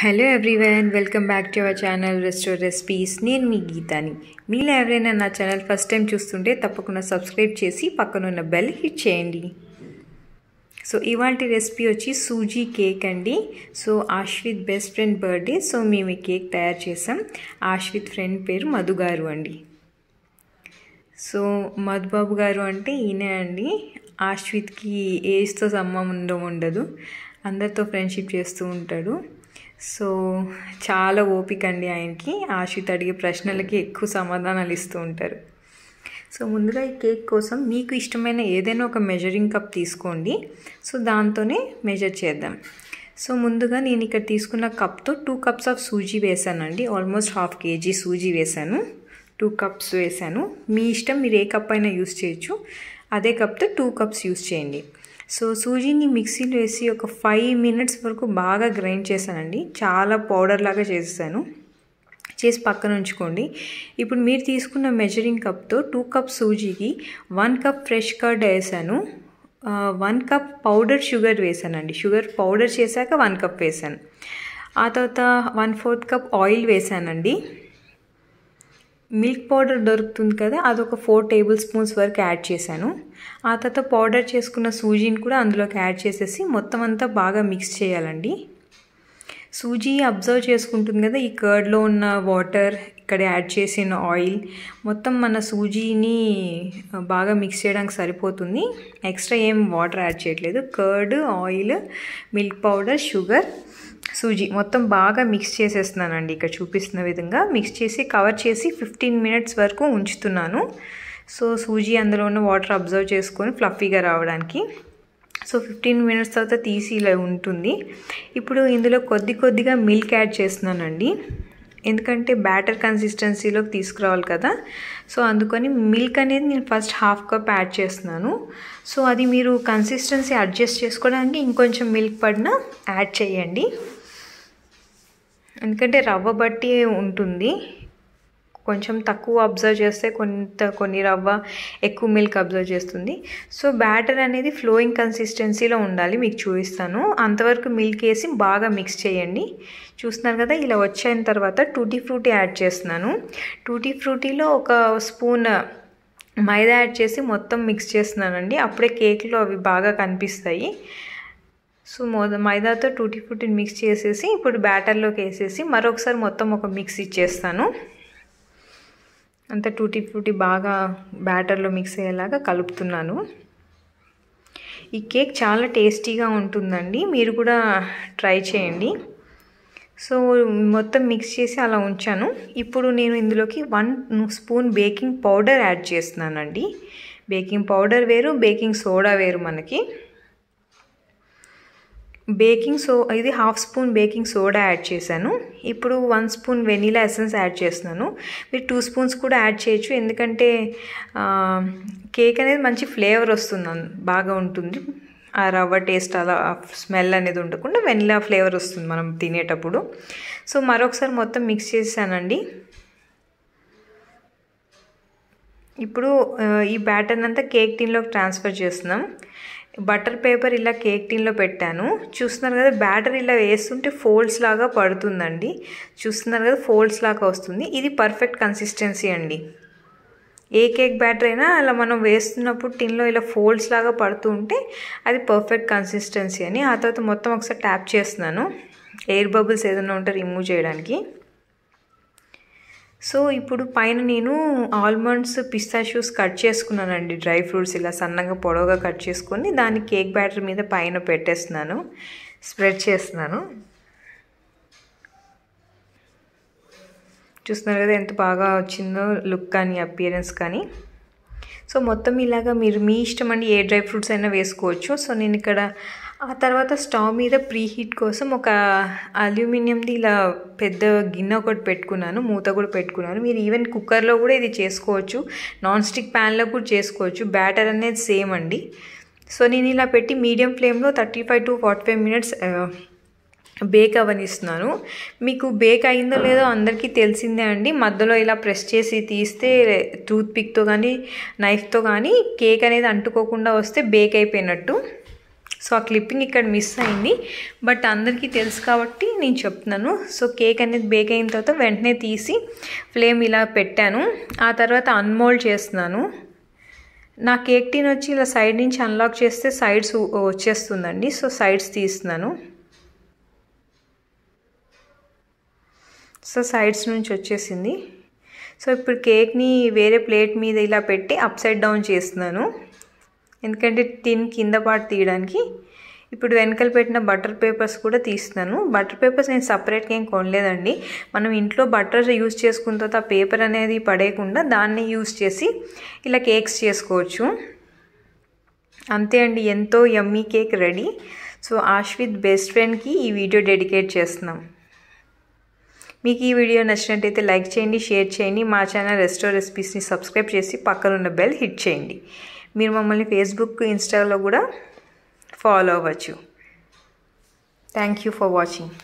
hello everyone welcome back to our channel restore recipes నేను మీ గీతాని మీలో ఎవరైనా నా ఛానల్ ఫస్ట్ టైం చూస్తుంటే తప్పకుండా సబ్స్క్రైబ్ చేసి పక్కనున్న బెల్ హిట్ చేయండి సో ఇవాళ రెసిపీ వచ్చి సూజీ కేక్ అండి so Ashwith best friend birthday so మేము ఈ కేక్ తయారు చేసాం ఆశ్విత్ ఫ్రెండ్ పేరు మధు గారు అండి సో మధుబాబు గారు అంటే ఈయనే అండి ఆశ్విత్కి ఏజ్తో సంబంధం ఉండదు అందరితో ఫ్రెండ్షిప్ చేస్తూ ఉంటాడు సో చాలా ఓపిక అండి ఆయనకి ఆశిత్ అడిగే ప్రశ్నలకి ఎక్కువ సమాధానాలు ఇస్తూ ఉంటారు సో ముందుగా ఈ కేక్ కోసం మీకు ఇష్టమైన ఏదైనా ఒక మెజరింగ్ కప్ తీసుకోండి సో దాంతోనే మెజర్ చేద్దాం సో ముందుగా నేను ఇక్కడ తీసుకున్న కప్తో టూ కప్స్ ఆఫ్ సూజీ వేసానండి ఆల్మోస్ట్ హాఫ్ కేజీ సూజీ వేసాను టూ కప్స్ వేసాను మీ ఇష్టం మీరు ఏ కప్ అయినా యూస్ చేయొచ్చు అదే కప్తో టూ కప్స్ యూస్ చేయండి సో సూజీని మిక్సీలో వేసి ఒక ఫైవ్ మినిట్స్ వరకు బాగా గ్రైండ్ చేశానండి చాలా పౌడర్ లాగా చేసాను చేసి పక్కన ఉంచుకోండి ఇప్పుడు మీరు తీసుకున్న మెజరింగ్ కప్తో టూ కప్ సూజీకి వన్ కప్ ఫ్రెష్ కర్డ్ వేసాను వన్ కప్ పౌడర్ షుగర్ వేసానండి షుగర్ పౌడర్ చేశాక వన్ కప్ వేసాను ఆ తర్వాత వన్ ఫోర్త్ కప్ ఆయిల్ వేసానండి మిల్క్ పౌడర్ దొరుకుతుంది కదా అదొక ఫోర్ టేబుల్ స్పూన్స్ వరకు యాడ్ చేశాను ఆ తర్వాత పౌడర్ చేసుకున్న సూజీని కూడా అందులోకి యాడ్ చేసేసి మొత్తం అంతా బాగా మిక్స్ చేయాలండి సూజీ అబ్జర్వ్ చేసుకుంటుంది కదా ఈ కర్డ్లో ఉన్న వాటర్ ఇక్కడ యాడ్ చేసిన ఆయిల్ మొత్తం మన సూజీని బాగా మిక్స్ చేయడానికి సరిపోతుంది ఎక్స్ట్రా ఏం వాటర్ యాడ్ చేయట్లేదు curd oil milk powder sugar sooji మొత్తం బాగా మిక్స్ చేసేస్తున్నానండి ఇక్కడ చూపిస్తున్న విధంగా మిక్స్ చేసి కవర్ చేసి ఫిఫ్టీన్ మినిట్స్ వరకు ఉంచుతున్నాను సో సూజీ అందులో ఉన్న వాటర్ అబ్జర్వ్ చేసుకొని ఫ్లఫీగా రావడానికి సో ఫిఫ్టీన్ మినిట్స్ తర్వాత తీసి ఇలా ఉంటుంది ఇప్పుడు ఇందులో కొద్ది కొద్దిగా మిల్క్ యాడ్ చేస్తున్నానండి ఎందుకంటే బ్యాటర్ కన్సిస్టెన్సీలోకి తీసుకురావాలి కదా సో అందుకని మిల్క్ అనేది నేను ఫస్ట్ హాఫ్ కప్ యాడ్ చేస్తున్నాను సో అది మీరు కన్సిస్టెన్సీ అడ్జస్ట్ చేసుకోవడానికి ఇంకొంచెం మిల్క్ పడిన యాడ్ చేయండి ఎందుకంటే రవ్వ బట్టి ఉంటుంది కొంచెం తక్కువ అబ్జర్వ్ చేస్తే కొంత కొన్ని రవ్వ ఎక్కువ మిల్క్ అబ్జర్వ్ చేస్తుంది సో బ్యాటర్ అనేది ఫ్లోయింగ్ కన్సిస్టెన్సీలో ఉండాలి మీకు చూపిస్తాను అంతవరకు మిల్క్ వేసి బాగా మిక్స్ చేయండి చూస్తున్నారు కదా ఇలా వచ్చిన తర్వాత టూటీ ఫ్రూటీ యాడ్ చేస్తున్నాను టూటీ ఫ్రూటీలో ఒక స్పూన్ మైదా యాడ్ చేసి మొత్తం మిక్స్ చేస్తున్నానండి అప్పుడే కేక్లో అవి బాగా కనిపిస్తాయి సో మైదాతో టూటీ ఫుట్టిని మిక్స్ చేసేసి ఇప్పుడు బ్యాటర్లోకి వేసేసి మరొకసారి మొత్తం ఒక మిక్స్ ఇచ్చేస్తాను అంతా టూటీ ఫ్రూటీ బాగా బ్యాటర్లో మిక్స్ అయ్యేలాగా కలుపుతున్నాను ఈ కేక్ చాలా టేస్టీగా ఉంటుందండి మీరు కూడా ట్రై చేయండి సో మొత్తం మిక్స్ చేసి అలా ఉంచాను ఇప్పుడు నేను ఇందులోకి one spoon baking powder add చేస్తున్నానండి బేకింగ్ పౌడర్ వేరు బేకింగ్ సోడా వేరు మనకి బేకింగ్ సో ఇది half spoon baking soda add చేశాను ఇప్పుడు one spoon vanilla essence add చేస్తున్నాను మీరు టూ స్పూన్స్ కూడా యాడ్ చేయొచ్చు ఎందుకంటే కేక్ అనేది మంచి ఫ్లేవర్ వస్తుంది బాగా ఉంటుంది ఆ రవ్వ టేస్ట్ అలా స్మెల్ అనేది ఉండకుండా వెనీలా ఫ్లేవర్ వస్తుంది మనం తినేటప్పుడు సో మరొకసారి మొత్తం మిక్స్ చేశానండి ఇప్పుడు ఈ బ్యాటర్ అంతా కేక్ టిన్లోకి ట్రాన్స్ఫర్ చేస్తున్నాం బటర్ పేపర్ ఇలా కేక్ టిన్లో పెట్టాను చూస్తున్నారు కదా బ్యాటర్ ఇలా వేస్తుంటే ఫోల్డ్స్ లాగా పడుతుందండి చూస్తున్నారు కదా ఫోల్డ్స్ లాగా వస్తుంది ఇది పర్ఫెక్ట్ కన్సిస్టెన్సీ అండి ఏ కేక్ బ్యాటర్ అయినా అలా మనం వేస్తున్నప్పుడు టిన్లో ఇలా ఫోల్డ్స్ లాగా పడుతూ ఉంటే అది పర్ఫెక్ట్ కన్సిస్టెన్సీ అని ఆ తర్వాత మొత్తం ఒకసారి ట్యాప్ చేస్తున్నాను ఎయిర్ బబుల్స్ ఏదైనా ఉంటే రిమూవ్ చేయడానికి సో ఇప్పుడు పైన నేను ఆల్మండ్స్ పిస్తా షూస్ కట్ చేసుకున్నానండి డ్రై ఫ్రూట్స్ ఇలా సన్నగా పొడవుగా కట్ చేసుకొని దాన్ని కేక్ బ్యాటర్ మీద పైన పెట్టేస్తున్నాను స్ప్రెడ్ చేస్తున్నాను చూస్తున్నారు కదా ఎంత బాగా వచ్చిందో లుక్ కానీ అపియరెన్స్ కానీ సో మొత్తం ఇలాగా మీరు మీ ఇష్టం అండి ఏ డ్రై ఫ్రూట్స్ అయినా వేసుకోవచ్చు సో నేను ఇక్కడ ఆ తర్వాత స్టవ్ మీద ప్రీ హీట్ కోసం ఒక అల్యూమినియంది ఇలా పెద్ద గిన్నె ఒకటి పెట్టుకున్నాను మూత కూడా పెట్టుకున్నాను మీరు ఈవెన్ కుక్కర్లో కూడా ఇది చేసుకోవచ్చు నాన్ స్టిక్ ప్యాన్లో కూడా చేసుకోవచ్చు బ్యాటర్ అనేది సేమ్ అండి సో నేను ఇలా పెట్టి మీడియం ఫ్లేమ్లో thirty five to forty five minutes bake అవనిస్తున్నాను మీకు బేక్ అయిందో లేదో అందరికీ తెలిసిందే అండి మధ్యలో ఇలా ప్రెస్ చేసి తీస్తే టూత్ పిక్తో కానీ నైఫ్తో కానీ కేక్ అనేది అంటుకోకుండా వస్తే బేక్ అయిపోయినట్టు సో ఆ క్లిప్పింగ్ ఇక్కడ మిస్ అయింది బట్ అందరికీ తెలుసు కాబట్టి నేను చెప్తున్నాను సో కేక్ అనేది బేక్ అయిన తర్వాత వెంటనే తీసి ఫ్లేమ్ ఇలా పెట్టాను ఆ తర్వాత అన్మోల్డ్ చేస్తున్నాను నా కేక్ టీన్ వచ్చి ఇలా సైడ్ నుంచి అన్లాక్ చేస్తే సైడ్స్ వచ్చేస్తుందండి సో సైడ్స్ తీస్తున్నాను సో సైడ్స్ నుంచి వచ్చేసింది సో ఇప్పుడు కేక్ని వేరే ప్లేట్ మీద ఇలా పెట్టి అప్ సైడ్ డౌన్ చేస్తున్నాను ఎందుకంటే టిన్ కింద పాటు తీయడానికి ఇప్పుడు వెనకలు పెట్టిన బటర్ పేపర్స్ కూడా తీస్తున్నాను బటర్ పేపర్స్ నేను సపరేట్గా ఏం కొనలేదండి మనం ఇంట్లో బటర్ యూస్ చేసుకున్న తర్వాత ఆ పేపర్ అనేది పడేయకుండా దాన్ని యూస్ చేసి ఇలా కేక్స్ చేసుకోవచ్చు అంతే అండి ఎంతో yummy cake ready so Ashwith best ఫ్రెండ్కి ఈ వీడియో డెడికేట్ చేస్తున్నాం మీకు ఈ వీడియో నచ్చినట్టయితే లైక్ చేయండి షేర్ చేయండి మా ఛానల్ రెస్టో రెసిపీస్ని సబ్స్క్రైబ్ చేసి పక్కనున్న బెల్ హిట్ చేయండి మీరు మమ్మల్ని ఫేస్బుక్ ఇన్స్టాలో కూడా ఫాలో అవ్వచ్చు థ్యాంక్ యూ ఫర్ వాచింగ్